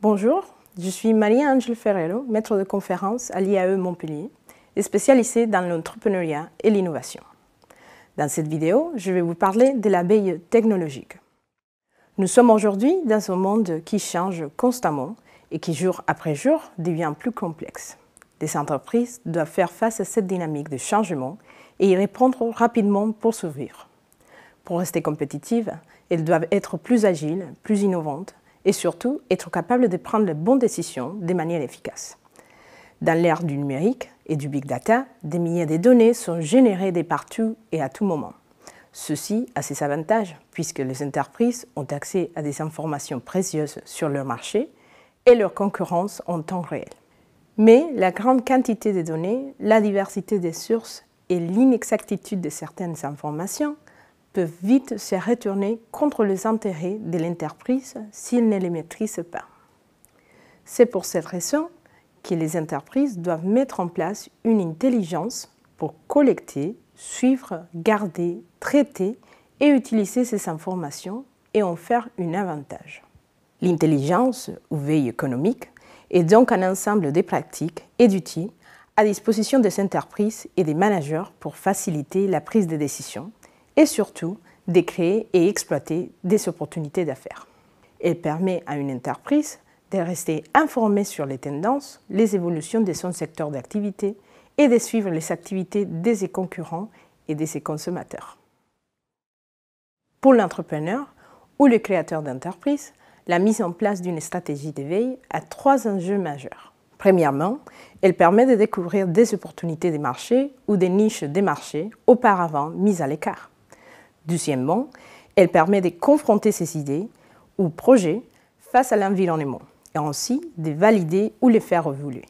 Bonjour, je suis Maria Angel Ferrero, maître de conférence à l'IAE Montpellier et spécialisée dans l'entrepreneuriat et l'innovation. Dans cette vidéo, je vais vous parler de l'abeille technologique. Nous sommes aujourd'hui dans un monde qui change constamment et qui jour après jour devient plus complexe. Les entreprises doivent faire face à cette dynamique de changement et y répondre rapidement pour survivre. Pour rester compétitives, elles doivent être plus agiles, plus innovantes et surtout être capables de prendre les bonnes décisions de manière efficace. Dans l'ère du numérique et du big data, des milliers de données sont générées de partout et à tout moment. Ceci a ses avantages puisque les entreprises ont accès à des informations précieuses sur leur marché et leur concurrence en temps réel. Mais la grande quantité de données, la diversité des sources et l'inexactitude de certaines informations peuvent vite se retourner contre les intérêts de l'entreprise s'ils ne les maîtrisent pas. C'est pour cette raison que les entreprises doivent mettre en place une intelligence pour collecter, suivre, garder, traiter et utiliser ces informations et en faire un avantage. L'intelligence ou veille économique est donc un ensemble de pratiques et d'outils à disposition des entreprises et des managers pour faciliter la prise de décision et surtout de créer et exploiter des opportunités d'affaires. Elle permet à une entreprise de rester informée sur les tendances, les évolutions de son secteur d'activité et de suivre les activités de ses concurrents et de ses consommateurs. Pour l'entrepreneur ou le créateur d'entreprise, la mise en place d'une stratégie d'éveil a trois enjeux majeurs. Premièrement, elle permet de découvrir des opportunités de marché ou des niches de marché auparavant mises à l'écart. Deuxièmement, elle permet de confronter ses idées ou projets face à l'environnement et ainsi de valider ou les faire évoluer.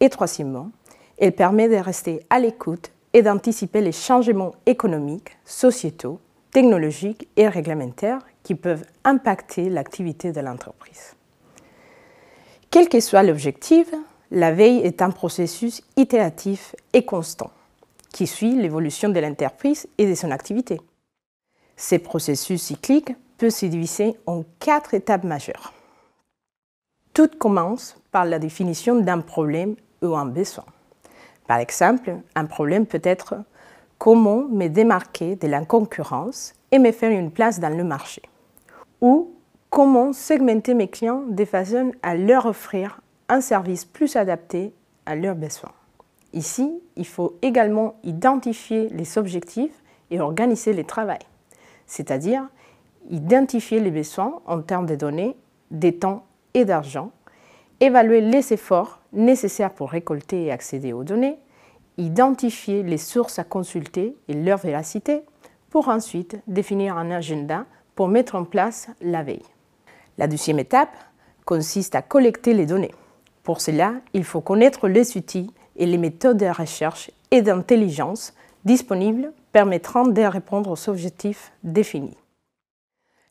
Et troisièmement, elle permet de rester à l'écoute et d'anticiper les changements économiques, sociétaux, technologiques et réglementaires qui peuvent impacter l'activité de l'entreprise. Quel que soit l'objectif, la veille est un processus itératif et constant qui suit l'évolution de l'entreprise et de son activité. Ces processus cycliques peut se diviser en quatre étapes majeures. Tout commence par la définition d'un problème ou un besoin. Par exemple, un problème peut être comment me démarquer de la concurrence et me faire une place dans le marché. Ou comment segmenter mes clients de façon à leur offrir un service plus adapté à leurs besoins. Ici, il faut également identifier les objectifs et organiser les travail c'est-à-dire identifier les besoins en termes de données, de temps et d'argent, évaluer les efforts nécessaires pour récolter et accéder aux données, identifier les sources à consulter et leur véracité, pour ensuite définir un agenda pour mettre en place la veille. La deuxième étape consiste à collecter les données. Pour cela, il faut connaître les outils et les méthodes de recherche et d'intelligence disponibles permettront de répondre aux objectifs définis.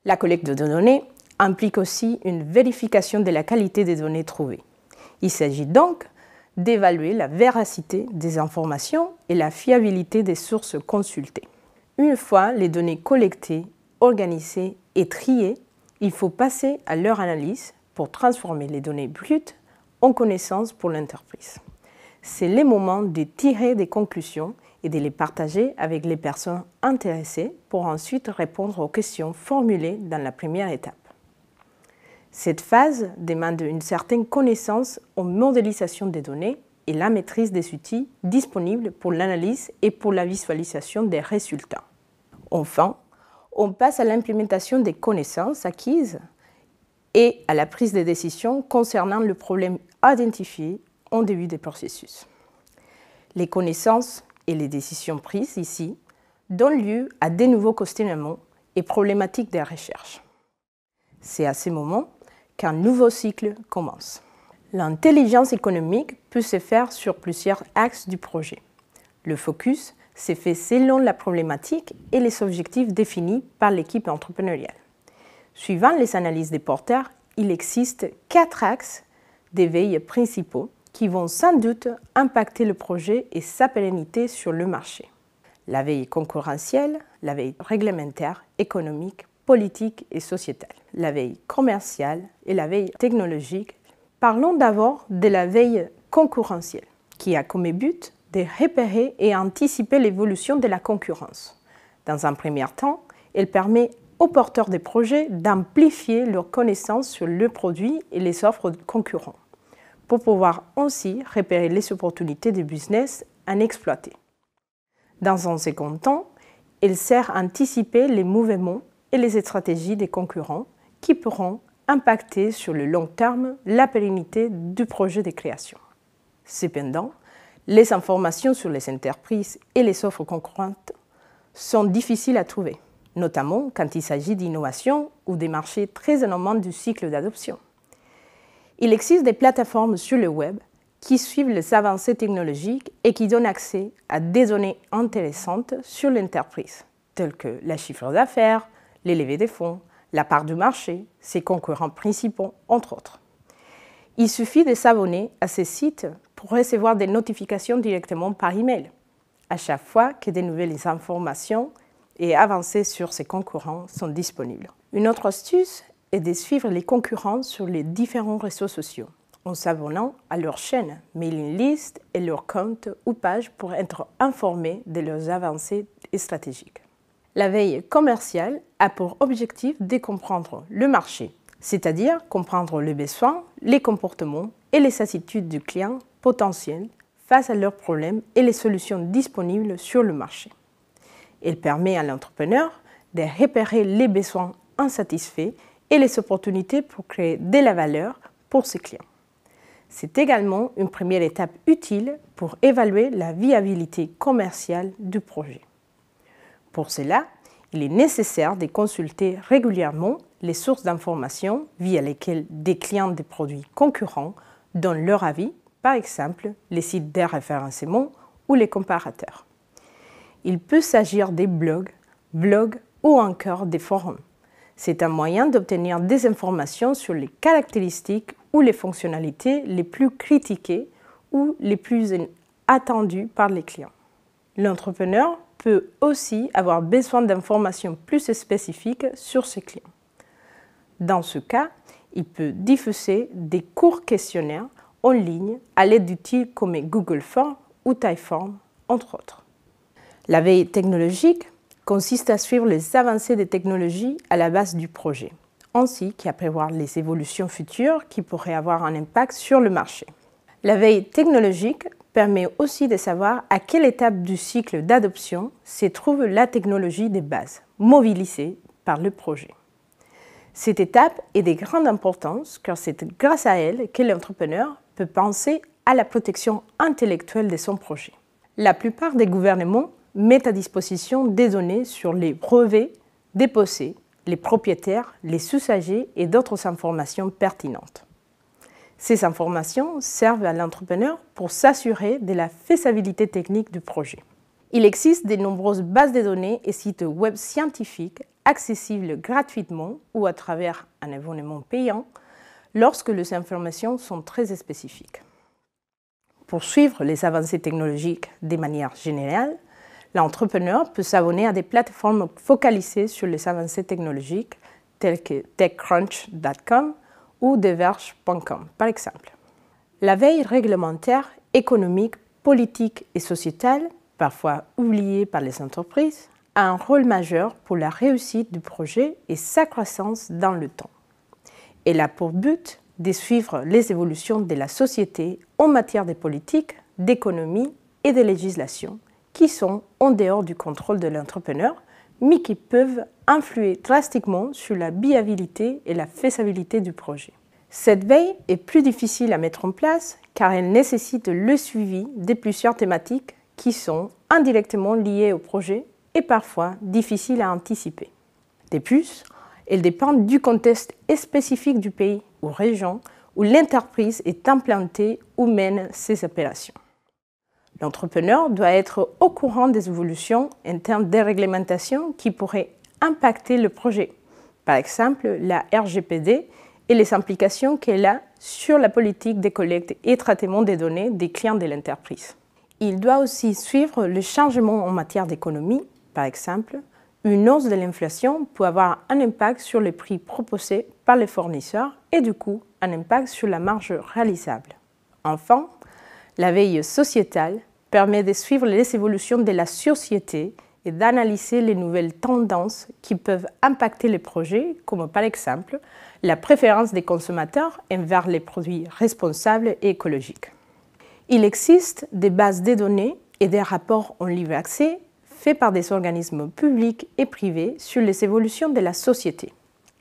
La collecte de données implique aussi une vérification de la qualité des données trouvées. Il s'agit donc d'évaluer la véracité des informations et la fiabilité des sources consultées. Une fois les données collectées, organisées et triées, il faut passer à leur analyse pour transformer les données brutes en connaissances pour l'entreprise. C'est le moment de tirer des conclusions et de les partager avec les personnes intéressées pour ensuite répondre aux questions formulées dans la première étape. Cette phase demande une certaine connaissance en modélisation des données et la maîtrise des outils disponibles pour l'analyse et pour la visualisation des résultats. Enfin, on passe à l'implémentation des connaissances acquises et à la prise de décision concernant le problème identifié en début des processus. Les connaissances et les décisions prises ici donnent lieu à des nouveaux questionnements et problématiques de recherche. C'est à ce moment qu'un nouveau cycle commence. L'intelligence économique peut se faire sur plusieurs axes du projet. Le focus s'est fait selon la problématique et les objectifs définis par l'équipe entrepreneuriale. Suivant les analyses des porteurs, il existe quatre axes d'éveil principaux qui vont sans doute impacter le projet et sa pérennité sur le marché. La veille concurrentielle, la veille réglementaire, économique, politique et sociétale, la veille commerciale et la veille technologique. Parlons d'abord de la veille concurrentielle, qui a comme but de repérer et anticiper l'évolution de la concurrence. Dans un premier temps, elle permet aux porteurs des projets d'amplifier leurs connaissances sur le produit et les offres concurrents pour pouvoir aussi repérer les opportunités de business à exploiter. Dans un second temps, il sert à anticiper les mouvements et les stratégies des concurrents qui pourront impacter sur le long terme la pérennité du projet de création. Cependant, les informations sur les entreprises et les offres concurrentes sont difficiles à trouver, notamment quand il s'agit d'innovations ou des marchés très amont du cycle d'adoption. Il existe des plateformes sur le web qui suivent les avancées technologiques et qui donnent accès à des données intéressantes sur l'entreprise, telles que la chiffre d'affaires, les des fonds, la part du marché, ses concurrents principaux, entre autres. Il suffit de s'abonner à ces sites pour recevoir des notifications directement par email à chaque fois que de nouvelles informations et avancées sur ses concurrents sont disponibles. Une autre astuce et de suivre les concurrents sur les différents réseaux sociaux en s'abonnant à leur chaîne mailing list et leur compte ou pages pour être informé de leurs avancées stratégiques. La veille commerciale a pour objectif de comprendre le marché, c'est-à-dire comprendre les besoins, les comportements et les attitudes du client potentiel face à leurs problèmes et les solutions disponibles sur le marché. Elle permet à l'entrepreneur de repérer les besoins insatisfaits et les opportunités pour créer de la valeur pour ses clients. C'est également une première étape utile pour évaluer la viabilité commerciale du projet. Pour cela, il est nécessaire de consulter régulièrement les sources d'informations via lesquelles des clients des produits concurrents donnent leur avis, par exemple les sites de référencement ou les comparateurs. Il peut s'agir des blogs, blogs ou encore des forums. C'est un moyen d'obtenir des informations sur les caractéristiques ou les fonctionnalités les plus critiquées ou les plus attendues par les clients. L'entrepreneur peut aussi avoir besoin d'informations plus spécifiques sur ses clients. Dans ce cas, il peut diffuser des courts questionnaires en ligne à l'aide d'outils comme Google Form ou Typeform, entre autres. La veille technologique consiste à suivre les avancées des technologies à la base du projet, ainsi qu'à prévoir les évolutions futures qui pourraient avoir un impact sur le marché. La veille technologique permet aussi de savoir à quelle étape du cycle d'adoption se trouve la technologie des bases, mobilisée par le projet. Cette étape est de grande importance car c'est grâce à elle que l'entrepreneur peut penser à la protection intellectuelle de son projet. La plupart des gouvernements met à disposition des données sur les brevets déposés, les propriétaires, les sous usagers et d'autres informations pertinentes. Ces informations servent à l'entrepreneur pour s'assurer de la faisabilité technique du projet. Il existe de nombreuses bases de données et sites web scientifiques accessibles gratuitement ou à travers un abonnement payant lorsque les informations sont très spécifiques. Pour suivre les avancées technologiques de manière générale, l'entrepreneur peut s'abonner à des plateformes focalisées sur les avancées technologiques telles que techcrunch.com ou e e deverge.com, par exemple. La veille réglementaire, économique, politique et sociétale, parfois oubliée par les entreprises, a un rôle majeur pour la réussite du projet et sa croissance dans le temps. Elle a pour but de suivre les évolutions de la société en matière de politique, d'économie et de législation, qui sont en dehors du contrôle de l'entrepreneur, mais qui peuvent influer drastiquement sur la viabilité et la faisabilité du projet. Cette veille est plus difficile à mettre en place car elle nécessite le suivi de plusieurs thématiques qui sont indirectement liées au projet et parfois difficiles à anticiper. De plus, elle dépend du contexte spécifique du pays ou région où l'entreprise est implantée ou mène ses opérations. L'entrepreneur doit être au courant des évolutions en termes de réglementation qui pourraient impacter le projet, par exemple la RGPD et les implications qu'elle a sur la politique de collecte et traitement des données des clients de l'entreprise. Il doit aussi suivre les changements en matière d'économie, par exemple. Une hausse de l'inflation peut avoir un impact sur les prix proposés par les fournisseurs et du coup un impact sur la marge réalisable. Enfin, la veille sociétale permet de suivre les évolutions de la société et d'analyser les nouvelles tendances qui peuvent impacter les projets, comme par exemple la préférence des consommateurs envers les produits responsables et écologiques. Il existe des bases de données et des rapports en libre accès faits par des organismes publics et privés sur les évolutions de la société.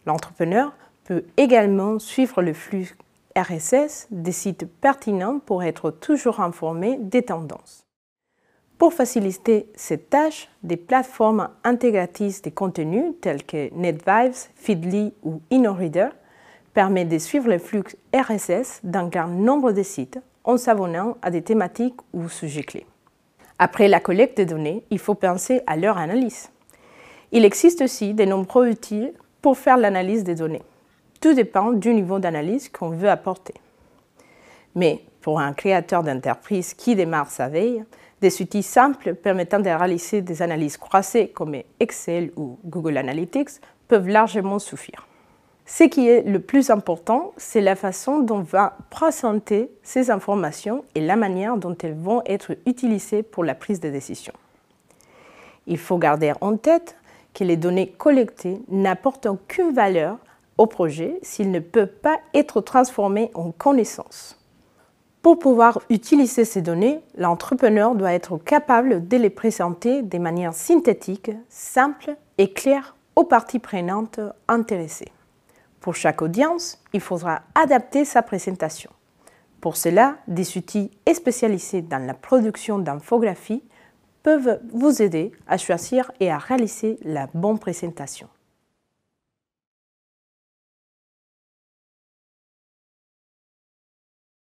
L'entrepreneur peut également suivre le flux RSS des sites pertinents pour être toujours informé des tendances. Pour faciliter cette tâche, des plateformes intégratrices de contenus telles que NetVibes, Feedly ou InnoReader permettent de suivre le flux RSS d'un grand nombre de sites en s'abonnant à des thématiques ou sujets clés. Après la collecte des données, il faut penser à leur analyse. Il existe aussi de nombreux outils pour faire l'analyse des données. Tout dépend du niveau d'analyse qu'on veut apporter. Mais pour un créateur d'entreprise qui démarre sa veille, des outils simples permettant de réaliser des analyses croisées comme Excel ou Google Analytics peuvent largement suffire. Ce qui est le plus important, c'est la façon dont on va présenter ces informations et la manière dont elles vont être utilisées pour la prise de décision. Il faut garder en tête que les données collectées n'apportent aucune valeur au projet s'il ne peut pas être transformé en connaissances. Pour pouvoir utiliser ces données, l'entrepreneur doit être capable de les présenter de manière synthétique, simple et claire aux parties prenantes intéressées. Pour chaque audience, il faudra adapter sa présentation. Pour cela, des outils spécialisés dans la production d'infographies peuvent vous aider à choisir et à réaliser la bonne présentation.